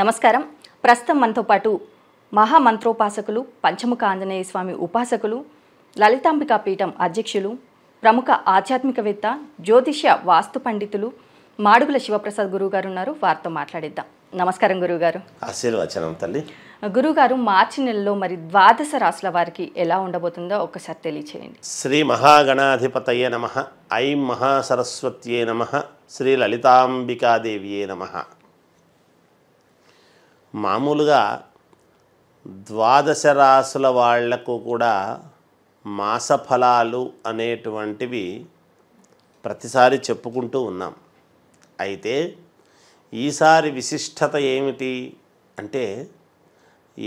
నమస్కారం ప్రస్తుతం మనతో పాటు మహామంత్రోపాసకులు పంచముఖ ఆంజనేయ స్వామి ఉపాసకులు లలితాంబికా పీఠం అధ్యక్షులు ప్రముఖ ఆధ్యాత్మికవేత్త జ్యోతిష్య వాస్తు పండితులు మాడుగుల శివప్రసాద్ గురువు గారు ఉన్నారు వారితో మాట్లాడిద్దాం నమస్కారం గురువుగారు ఆశీర్వచనం తల్లి గురువుగారు మార్చి నెలలో మరి ద్వాదశ రాసుల వారికి ఎలా ఉండబోతుందో ఒకసారి తెలియచేయండి శ్రీ మహాగణాధిపతయే నమ ఐ మహాసరస్వత్యే నమ శ్రీ లలితాంబికాదేవియే నమ మామూలుగా ద్వాదశ రాసుల వాళ్లకు కూడా మాసఫలాలు అనేటువంటివి ప్రతిసారి చెప్పుకుంటూ ఉన్నాం అయితే ఈసారి విశిష్టత ఏమిటి అంటే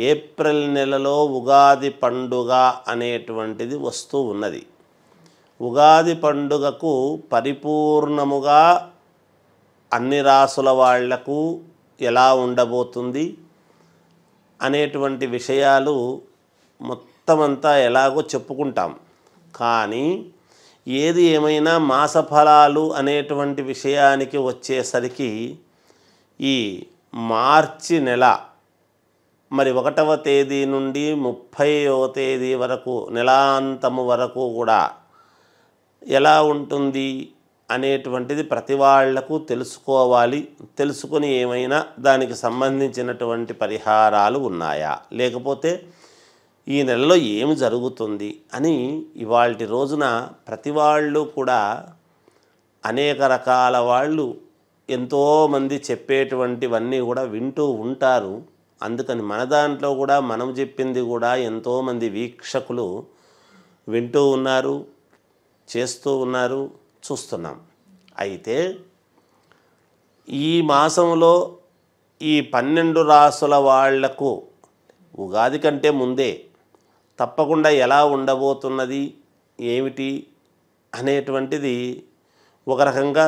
ఏప్రిల్ నెలలో ఉగాది పండుగ అనేటువంటిది వస్తూ ఉన్నది ఉగాది పండుగకు పరిపూర్ణముగా అన్ని రాసుల వాళ్లకు ఎలా ఉండబోతుంది అనేటువంటి విషయాలు మొత్తం అంతా ఎలాగో చెప్పుకుంటాం కానీ ఏది ఏమైనా మాస ఫలాలు అనేటువంటి విషయానికి వచ్చేసరికి ఈ మార్చి నెల మరి ఒకటవ తేదీ నుండి ముప్పైవ తేదీ వరకు నెలాంతము వరకు కూడా ఎలా ఉంటుంది అనేటువంటిది ప్రతి వాళ్లకు తెలుసుకోవాలి తెలుసుకుని ఏమైనా దానికి సంబంధించినటువంటి పరిహారాలు ఉన్నాయా లేకపోతే ఈ నెలలో ఏమి జరుగుతుంది అని ఇవాళ రోజున ప్రతి వాళ్ళు కూడా అనేక రకాల వాళ్ళు ఎంతోమంది చెప్పేటువంటివన్నీ కూడా వింటూ ఉంటారు అందుకని మన దాంట్లో కూడా మనం చెప్పింది కూడా ఎంతోమంది వీక్షకులు వింటూ ఉన్నారు చేస్తూ ఉన్నారు చూస్తున్నాం అయితే ఈ మాసంలో ఈ పన్నెండు రాసుల వాళ్లకు ఉగాది కంటే ముందే తప్పకుండా ఎలా ఉండబోతున్నది ఏమిటి అనేటువంటిది ఒక రకంగా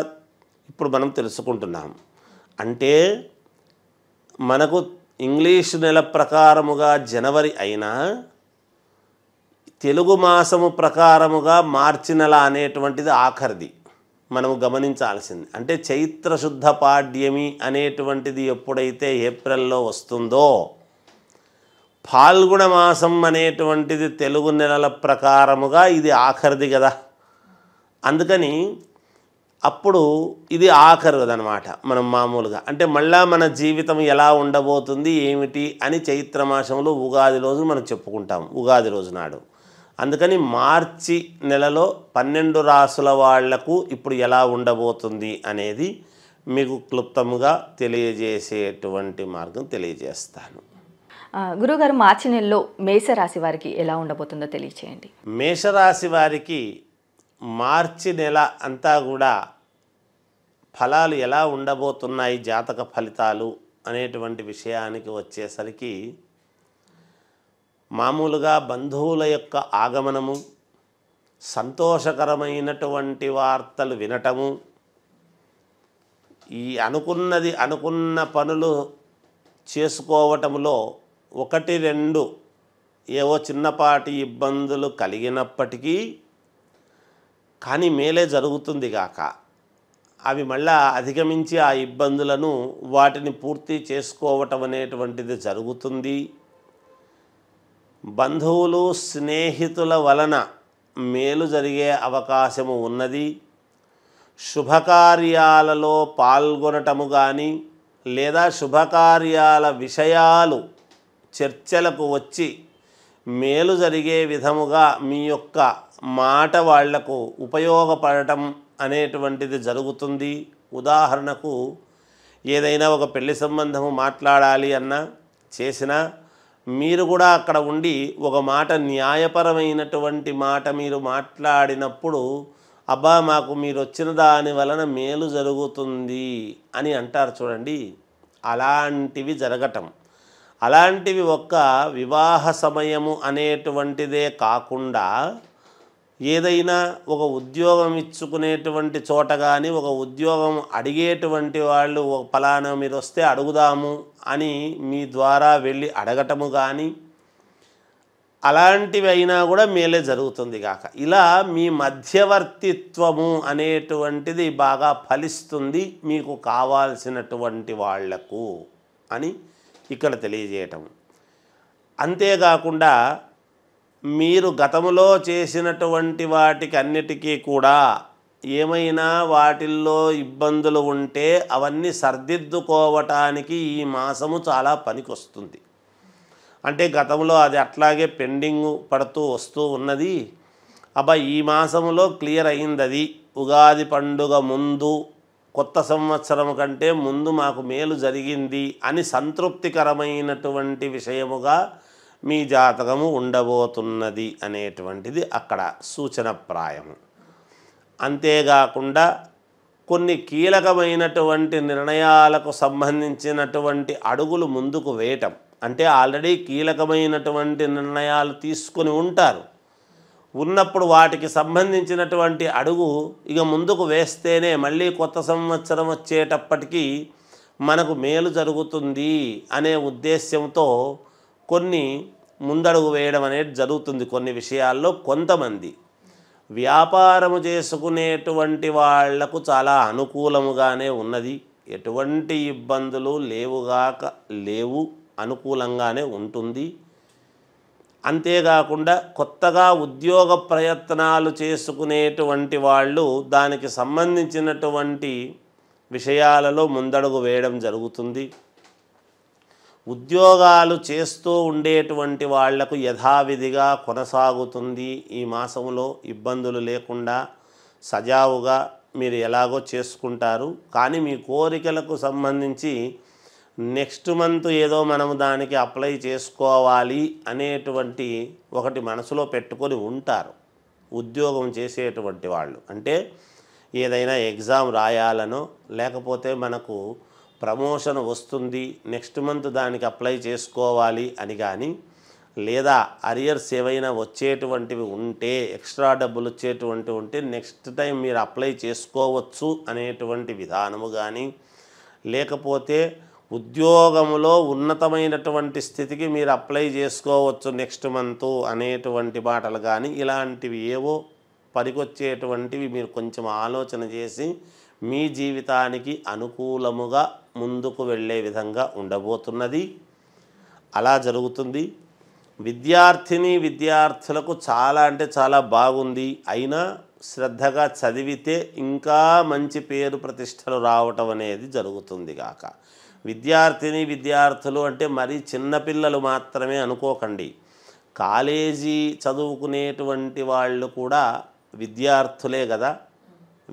ఇప్పుడు మనం తెలుసుకుంటున్నాం అంటే మనకు ఇంగ్లీష్ నెల ప్రకారముగా జనవరి అయినా తెలుగు మాసము ప్రకారముగా మార్చి నెల అనేటువంటిది ఆఖరిది మనము గమనించాల్సింది అంటే చైత్రశుద్ధ పాడ్యమి అనేటువంటిది ఎప్పుడైతే ఏప్రిల్లో వస్తుందో ఫాల్గుణ మాసం అనేటువంటిది తెలుగు నెలల ప్రకారముగా ఇది ఆఖరిది కదా అందుకని అప్పుడు ఇది ఆఖరుదనమాట మనం మామూలుగా అంటే మళ్ళా మన జీవితం ఎలా ఉండబోతుంది ఏమిటి అని చైత్రమాసంలో ఉగాది రోజు మనం చెప్పుకుంటాం ఉగాది రోజు నాడు అందుకని మార్చి నెలలో పన్నెండు రాసుల వాళ్లకు ఇప్పుడు ఎలా ఉండబోతుంది అనేది మీకు క్లుప్తంగా తెలియజేసేటువంటి మార్గం తెలియజేస్తాను గురుగారు మార్చి నెలలో మేషరాశి వారికి ఎలా ఉండబోతుందో తెలియచేయండి మేషరాశి వారికి మార్చి నెల అంతా కూడా ఫలాలు ఎలా ఉండబోతున్నాయి జాతక ఫలితాలు అనేటువంటి విషయానికి వచ్చేసరికి మామూలుగా బంధువుల యొక్క ఆగమనము సంతోషకరమైనటువంటి వార్తలు వినటము ఈ అనుకున్నది అనుకున్న పనులు చేసుకోవటంలో ఒకటి రెండు ఏవో చిన్నపాటి ఇబ్బందులు కలిగినప్పటికీ కానీ మేలే జరుగుతుంది కాక అవి మళ్ళా అధిగమించి ఆ ఇబ్బందులను వాటిని పూర్తి చేసుకోవటం అనేటువంటిది జరుగుతుంది బంధువులు స్నేహితుల వలన మేలు జరిగే అవకాశము ఉన్నది శుభకార్యాలలో పాల్గొనటము కానీ లేదా శుభకార్యాల విషయాలు చర్చలకు వచ్చి మేలు జరిగే విధముగా మీ యొక్క మాట వాళ్లకు ఉపయోగపడటం అనేటువంటిది జరుగుతుంది ఉదాహరణకు ఏదైనా ఒక పెళ్లి సంబంధము మాట్లాడాలి అన్న చేసినా మీరు కూడా అక్కడ ఉండి ఒక మాట న్యాయపరమైనటువంటి మాట మీరు మాట్లాడినప్పుడు అబ్బా మాకు మీరు వచ్చిన దాని వలన మేలు జరుగుతుంది అని అంటారు చూడండి అలాంటివి జరగటం అలాంటివి ఒక్క వివాహ సమయము అనేటువంటిదే కాకుండా ఏదైనా ఒక ఉద్యోగం ఇచ్చుకునేటువంటి చోట కానీ ఒక ఉద్యోగం అడిగేటువంటి వాళ్ళు ఫలానా మీరు వస్తే అడుగుదాము అని మీ ద్వారా వెళ్ళి అడగటము కానీ అలాంటివి అయినా కూడా మేలే జరుగుతుంది కాక ఇలా మీ మధ్యవర్తిత్వము అనేటువంటిది బాగా ఫలిస్తుంది మీకు కావాల్సినటువంటి వాళ్లకు అని ఇక్కడ తెలియజేయటం అంతేకాకుండా మీరు గతములో చేసినటువంటి వాటికి అన్నిటికీ కూడా ఏమైనా వాటిల్లో ఇబ్బందులు ఉంటే అవన్నీ సర్దిద్దుకోవటానికి ఈ మాసము చాలా పనికొస్తుంది అంటే గతంలో అది అట్లాగే పెండింగ్ పడుతూ వస్తూ ఉన్నది అబ్బా ఈ మాసంలో క్లియర్ అయింది అది ఉగాది పండుగ ముందు కొత్త సంవత్సరం కంటే ముందు మాకు మేలు జరిగింది అని సంతృప్తికరమైనటువంటి విషయముగా మీ జాతకము ఉండబోతున్నది అనేటువంటిది అక్కడ సూచనప్రాయము అంతేకాకుండా కొన్ని కీలకమైనటువంటి నిర్ణయాలకు సంబంధించినటువంటి అడుగులు ముందుకు వేయటం అంటే ఆల్రెడీ కీలకమైనటువంటి నిర్ణయాలు తీసుకుని ఉంటారు ఉన్నప్పుడు వాటికి సంబంధించినటువంటి అడుగు ఇక ముందుకు వేస్తేనే మళ్ళీ కొత్త సంవత్సరం వచ్చేటప్పటికీ మనకు మేలు జరుగుతుంది అనే ఉద్దేశ్యంతో కొన్ని ముందడుగు వేయడం అనేది జరుగుతుంది కొన్ని విషయాల్లో కొంతమంది వ్యాపారము చేసుకునేటువంటి వాళ్లకు చాలా అనుకూలముగానే ఉన్నది ఎటువంటి ఇబ్బందులు లేవుగాక లేవు అనుకూలంగానే ఉంటుంది అంతేకాకుండా కొత్తగా ఉద్యోగ ప్రయత్నాలు చేసుకునేటువంటి వాళ్ళు దానికి సంబంధించినటువంటి విషయాలలో ముందడుగు వేయడం జరుగుతుంది ఉద్యోగాలు చేస్తూ ఉండేటువంటి వాళ్లకు యథావిధిగా కొనసాగుతుంది ఈ మాసంలో ఇబ్బందులు లేకుండా సజావుగా మీరు ఎలాగో చేసుకుంటారు కానీ మీ కోరికలకు సంబంధించి నెక్స్ట్ మంత్ ఏదో మనము దానికి అప్లై చేసుకోవాలి అనేటువంటి ఒకటి మనసులో పెట్టుకొని ఉంటారు ఉద్యోగం చేసేటువంటి వాళ్ళు అంటే ఏదైనా ఎగ్జామ్ రాయాలనో లేకపోతే మనకు ప్రమోషన్ వస్తుంది నెక్స్ట్ మంత్ దానికి అప్లై చేసుకోవాలి అని కానీ లేదా అరియర్స్ ఏవైనా వచ్చేటువంటివి ఉంటే ఎక్స్ట్రా డబ్బులు వచ్చేటువంటివి ఉంటే నెక్స్ట్ టైం మీరు అప్లై చేసుకోవచ్చు అనేటువంటి విధానము కానీ లేకపోతే ఉద్యోగములో ఉన్నతమైనటువంటి స్థితికి మీరు అప్లై చేసుకోవచ్చు నెక్స్ట్ మంత్ అనేటువంటి మాటలు కానీ ఇలాంటివి ఏవో పనికొచ్చేటువంటివి మీరు కొంచెం ఆలోచన చేసి మీ జీవితానికి అనుకూలముగా ముందుకు వెళ్ళే విధంగా ఉండబోతున్నది అలా జరుగుతుంది విద్యార్థిని విద్యార్థులకు చాలా అంటే చాలా బాగుంది అయినా శ్రద్ధగా చదివితే ఇంకా మంచి పేరు ప్రతిష్టలు రావటం అనేది జరుగుతుంది కాక విద్యార్థిని విద్యార్థులు అంటే మరీ చిన్నపిల్లలు మాత్రమే అనుకోకండి కాలేజీ చదువుకునేటువంటి వాళ్ళు కూడా విద్యార్థులే కదా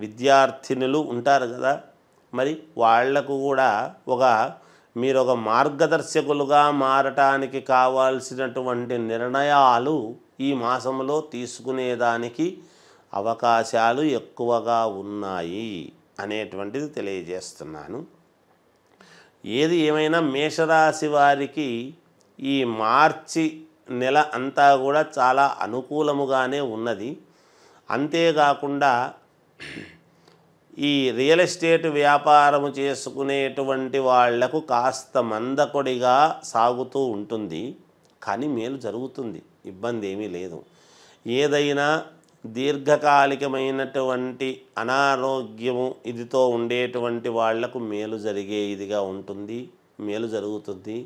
విద్యార్థినులు ఉంటారు కదా మరి వాళ్లకు కూడా ఒక మీరు ఒక మార్గదర్శకులుగా మారటానికి కావాల్సినటువంటి నిర్ణయాలు ఈ మాసంలో తీసుకునేదానికి అవకాశాలు ఎక్కువగా ఉన్నాయి అనేటువంటిది తెలియజేస్తున్నాను ఏది ఏమైనా మేషరాశి వారికి ఈ మార్చి నెల అంతా కూడా చాలా అనుకూలముగానే ఉన్నది అంతేకాకుండా ఈ రియల్ ఎస్టేట్ వ్యాపారము చేసుకునేటువంటి వాళ్లకు కాస్త మందకొడిగా సాగుతూ ఉంటుంది కానీ మేలు జరుగుతుంది ఇబ్బంది ఏమీ లేదు ఏదైనా దీర్ఘకాలికమైనటువంటి అనారోగ్యము ఇదితో ఉండేటువంటి వాళ్లకు మేలు జరిగే ఇదిగా ఉంటుంది మేలు జరుగుతుంది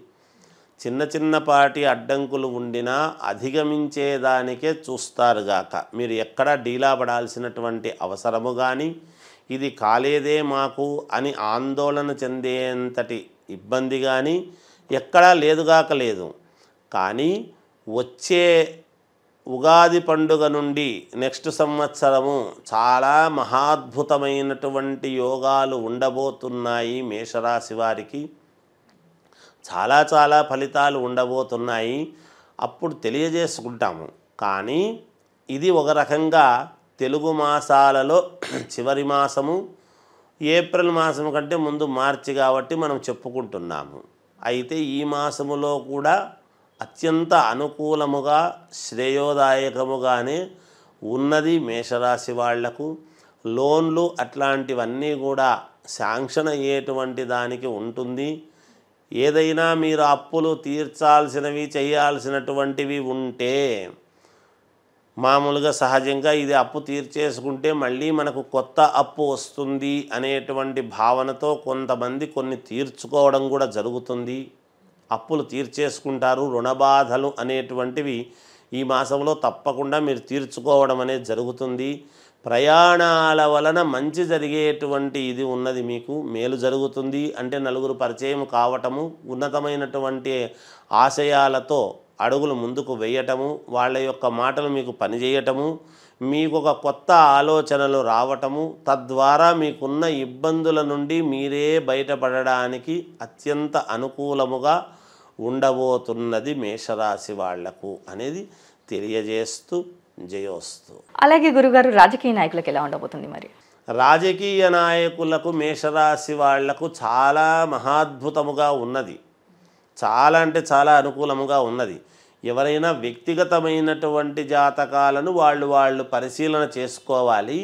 చిన్న చిన్నపాటి అడ్డంకులు ఉండినా అధిగమించేదానికే చూస్తారుగాక మీరు ఎక్కడా డీలా పడాల్సినటువంటి అవసరము కానీ ఇది కాలేదే మాకు అని ఆందోళన చెందేంతటి ఇబ్బంది కానీ ఎక్కడా లేదుగాక లేదు కానీ వచ్చే ఉగాది పండుగ నుండి నెక్స్ట్ సంవత్సరము చాలా మహాద్భుతమైనటువంటి యోగాలు ఉండబోతున్నాయి మేషరాశి వారికి చాలా చాలా ఫలితాలు ఉండబోతున్నాయి అప్పుడు తెలియజేసుకుంటాము కానీ ఇది ఒక రకంగా తెలుగు మాసాలలో చివరి మాసము ఏప్రిల్ మాసం కంటే ముందు మార్చి కాబట్టి మనం చెప్పుకుంటున్నాము అయితే ఈ మాసములో కూడా అత్యంత అనుకూలముగా శ్రేయోదాయకముగానే ఉన్నది మేషరాశి వాళ్లకు లోన్లు అట్లాంటివన్నీ కూడా శాంక్షన్ అయ్యేటువంటి దానికి ఉంటుంది ఏదైనా మీరు అప్పులు తీర్చాల్సినవి చేయాల్సినటువంటివి ఉంటే మామూలుగా సహజంగా ఇది అప్పు తీర్చేసుకుంటే మళ్ళీ మనకు కొత్త అప్పు వస్తుంది అనేటువంటి భావనతో కొంతమంది కొన్ని తీర్చుకోవడం కూడా జరుగుతుంది అప్పులు తీర్చేసుకుంటారు రుణబాధలు అనేటువంటివి ఈ మాసంలో తప్పకుండా మీరు తీర్చుకోవడం అనేది జరుగుతుంది ప్రయాణాల వలన మంచి జరిగేటువంటి ఇది ఉన్నది మీకు మేలు జరుగుతుంది అంటే నలుగురు పరిచయం కావటము ఉన్నతమైనటువంటి ఆశయాలతో అడుగులు ముందుకు వేయటము వాళ్ళ యొక్క మాటలు మీకు పనిచేయటము మీకు ఒక కొత్త ఆలోచనలు రావటము తద్వారా మీకున్న ఇబ్బందుల నుండి మీరే బయటపడడానికి అత్యంత అనుకూలముగా ఉండబోతున్నది మేషరాశి వాళ్లకు అనేది తెలియజేస్తూ జయోస్తు అలాగే గురుగారు రాజకీయ నాయకులకు ఎలా ఉండబోతుంది మరి రాజకీయ నాయకులకు మేషరాశి వాళ్లకు చాలా మహాద్భుతముగా ఉన్నది చాలా అంటే చాలా అనుకూలముగా ఉన్నది ఎవరైనా వ్యక్తిగతమైనటువంటి జాతకాలను వాళ్ళు వాళ్ళు పరిశీలన చేసుకోవాలి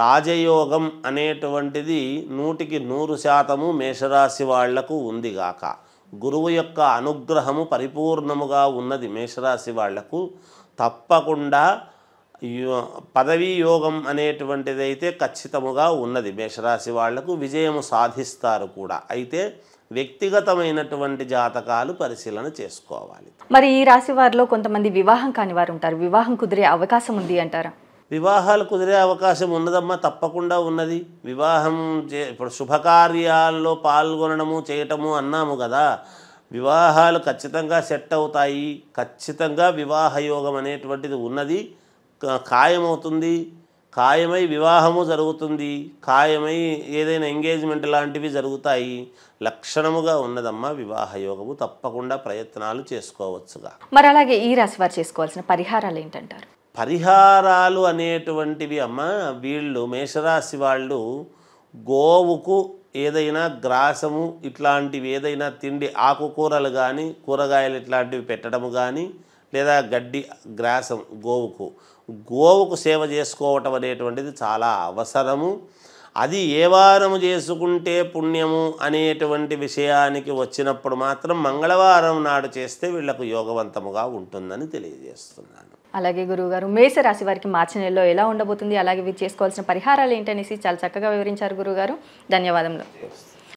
రాజయోగం అనేటువంటిది నూటికి నూరు శాతము మేషరాశి వాళ్లకు ఉందిగాక గురువు యొక్క అనుగ్రహము పరిపూర్ణముగా ఉన్నది మేషరాశి వాళ్లకు తప్పకుండా పదవీ యోగం అనేటువంటిది అయితే ఖచ్చితముగా ఉన్నది మేషరాశి వాళ్లకు విజయము సాధిస్తారు కూడా అయితే వ్యక్తిగతమైనటువంటి జాతకాలు పరిశీలన చేసుకోవాలి మరి ఈ రాశి వారిలో కొంతమంది వివాహం కాని వారు ఉంటారు వివాహం కుదిరే అవకాశం ఉంది అంటారా వివాహాలు కుదిరే అవకాశం ఉన్నదమ్మా తప్పకుండా ఉన్నది వివాహం చే ఇప్పుడు శుభకార్యాల్లో పాల్గొనడము చేయటము అన్నాము కదా వివాహాలు ఖచ్చితంగా సెట్ అవుతాయి ఖచ్చితంగా వివాహయోగం అనేటువంటిది ఉన్నది ఖాయమవుతుంది ఖాయమై వివాహము జరుగుతుంది ఖాయమై ఏదైనా ఎంగేజ్మెంట్ లాంటివి జరుగుతాయి లక్షణముగా ఉన్నదమ్మా వివాహ యోగము తప్పకుండా ప్రయత్నాలు చేసుకోవచ్చుగా మరి అలాగే ఈ రాశి వారు చేసుకోవాల్సిన పరిహారాలు ఏంటంటారు పరిహారాలు అనేటువంటివి అమ్మ వీళ్ళు మేషరాశి వాళ్ళు గోవుకు ఏదైనా గ్రాసము ఇట్లాంటివి ఏదైనా తిండి ఆకుకూరలు కానీ కూరగాయలు ఇట్లాంటివి పెట్టడము కానీ లేదా గడ్డి గ్రాసం గోవుకు గోవుకు సేవ చేసుకోవటం అనేటువంటిది చాలా అవసరము అది ఏ వారము చేసుకుంటే పుణ్యము అనేటువంటి విషయానికి వచ్చినప్పుడు మాత్రం మంగళవారం నాడు చేస్తే వీళ్లకు యోగవంతముగా ఉంటుందని తెలియజేస్తున్నాను అలాగే గురువుగారు రాశి వారికి మార్చి నెలలో ఎలా ఉండబోతుంది అలాగే వీరు చేసుకోవాల్సిన పరిహారాలు ఏంటనేసి చాలా చక్కగా వివరించారు గురువుగారు ధన్యవాదములు